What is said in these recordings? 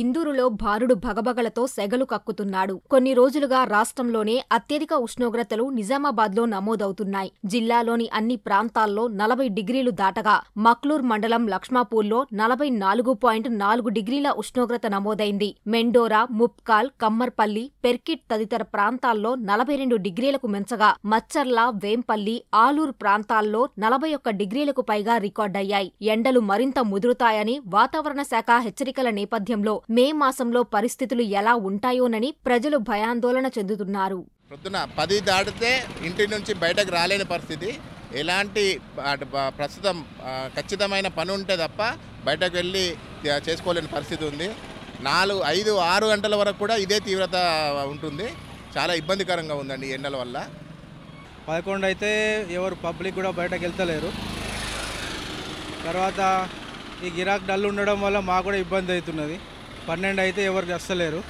ఇందూరులో భారుడు భగభగలతో సెగలు కక్కుతున్నాడు కొన్ని రోజులుగా రాష్ట్రంలోనే అత్యధిక ఉష్ణోగ్రతలు నిజామాబాద్లో నమోదవుతున్నాయి జిల్లాలోని అన్ని ప్రాంతాల్లో నలభై డిగ్రీలు దాటగా మక్లూర్ మండలం లక్ష్మాపూర్లో నలభై నాలుగు పాయింట్ నాలుగు డిగ్రీల ఉష్ణోగ్రత నమోదైంది మెండోరా ముప్కాల్ కమ్మర్పల్లి పెర్కిట్ తదితర ప్రాంతాల్లో నలభై రెండు డిగ్రీలకు మించగా మచ్చర్ల వేంపల్లి ఆలూర్ ప్రాంతాల్లో నలభై ఒక్క డిగ్రీలకు పైగా రికార్డయ్యాయి ఎండలు మరింత ముదురుతాయని వాతావరణ శాఖ హెచ్చరికల నేపథ్యంలో మే మాసంలో పరిస్థితులు ఎలా ఉంటాయోనని ప్రజలు భయాందోళన చెందుతున్నారు ప్రొద్దున పది దాటితే ఇంటి నుంచి బయటకు రాలేని పరిస్థితి ఎలాంటి ప్రస్తుతం ఖచ్చితమైన పని ఉంటే తప్ప బయటకు వెళ్ళి చేసుకోలేని పరిస్థితి ఉంది నాలుగు ఐదు ఆరు గంటల వరకు కూడా ఇదే తీవ్రత ఉంటుంది చాలా ఇబ్బందికరంగా ఉందండి ఎండల వల్ల పదకొండు అయితే ఎవరు పబ్లిక్ కూడా బయటకు వెళ్తలేరు తర్వాత ఈ గిరాక్ డల్ ఉండడం వల్ల మాకు కూడా ఇబ్బంది అవుతున్నది పన్నెండు అయితే ఎవరు వస్తలేరు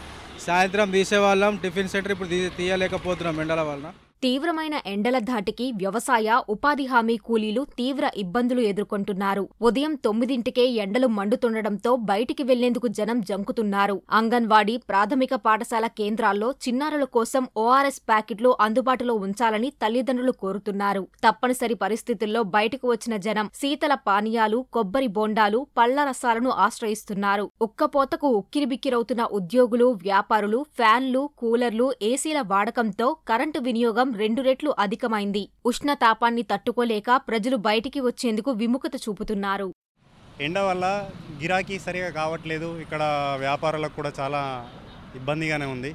సాయంత్రం తీసేవాళ్ళం టిఫిన్ సెంటర్ ఇప్పుడు తీయలేకపోతున్నాం ఎండల వలన తీవ్రమైన ఎండల ధాటికి వ్యవసాయ ఉపాధి హామీ కూలీలు తీవ్ర ఇబ్బందులు ఎదుర్కొంటున్నారు ఉదయం తొమ్మిదింటికే ఎండలు మండుతుండటంతో బయటికి వెళ్లేందుకు జనం జంకుతున్నారు అంగన్వాడీ ప్రాథమిక పాఠశాల కేంద్రాల్లో చిన్నారుల కోసం ఓఆర్ఎస్ ప్యాకెట్లు అందుబాటులో ఉంచాలని తల్లిదండ్రులు కోరుతున్నారు తప్పనిసరి పరిస్థితుల్లో బయటకు వచ్చిన జనం శీతల పానీయాలు కొబ్బరి బోండాలు పళ్ల రసాలను ఆశ్రయిస్తున్నారు ఉక్కపోతకు ఉక్కిరిబిక్కిరవుతున్న ఉద్యోగులు వ్యాపారులు ఫ్యాన్లు కూలర్లు ఏసీల వాడకంతో కరెంటు వినియోగం శాతం రెండు రెట్లు అధికమైంది ఉష్ణతాపాన్ని తట్టుకోలేక ప్రజలు బయటికి వచ్చేందుకు విముఖత చూపుతున్నారు ఎండ వల్ల గిరాకీ సరిగా కావట్లేదు ఇక్కడ వ్యాపారాలకు కూడా చాలా ఇబ్బందిగానే ఉంది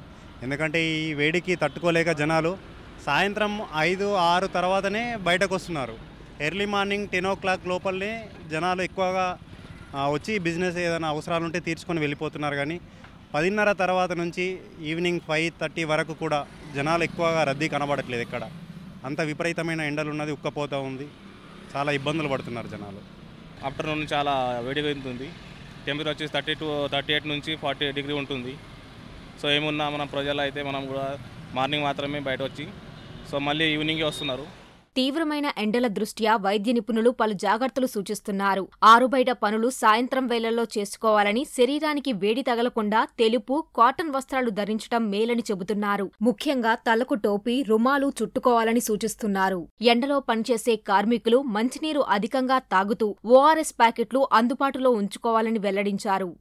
ఎందుకంటే ఈ వేడికి తట్టుకోలేక జనాలు సాయంత్రం ఐదు ఆరు తర్వాతనే బయటకు వస్తున్నారు early morning ten o'clock లోపలనే జనాలు ఎక్కువగా వచ్చి బిజినెస్ ఏదైనా అవసరాలు ఉంటే తీర్చుకొని వెళ్ళిపోతున్నారు కానీ పదిన్నర తర్వాత నుంచి ఈవినింగ్ ఫైవ్ థర్టీ వరకు కూడా జనాలు ఎక్కువగా రద్దీ కనబడట్లేదు ఎక్కడ అంత విపరీతమైన ఎండలు ఉన్నది ఉక్కపోతూ ఉంది చాలా ఇబ్బందులు పడుతున్నారు జనాలు ఆఫ్టర్నూన్ చాలా ఉంటుంది టెంపరేచర్ వచ్చేసి థర్టీ టూ థర్టీ ఎయిట్ నుంచి ఫార్టీ డిగ్రీ ఉంటుంది సో ఏమున్నా మన ప్రజలు అయితే మనం కూడా మార్నింగ్ మాత్రమే బయట వచ్చి సో మళ్ళీ ఈవినింగే వస్తున్నారు తీవ్రమైన ఎండల దృష్ట్యా వైద్య నిపుణులు పలు జాగ్రత్తలు సూచిస్తున్నారు ఆరుబయట పనులు సాయంత్రం వేళల్లో చేసుకోవాలని శరీరానికి వేడి తగలకుండా తెలుపు కాటన్ వస్త్రాలు ధరించడం మేలని చెబుతున్నారు ముఖ్యంగా తలకు టోపీ రుమాలు చుట్టుకోవాలని సూచిస్తున్నారు ఎండలో పనిచేసే కార్మికులు మంచినీరు అధికంగా తాగుతూ ఓఆర్ఎస్ ప్యాకెట్లు అందుబాటులో ఉంచుకోవాలని వెల్లడించారు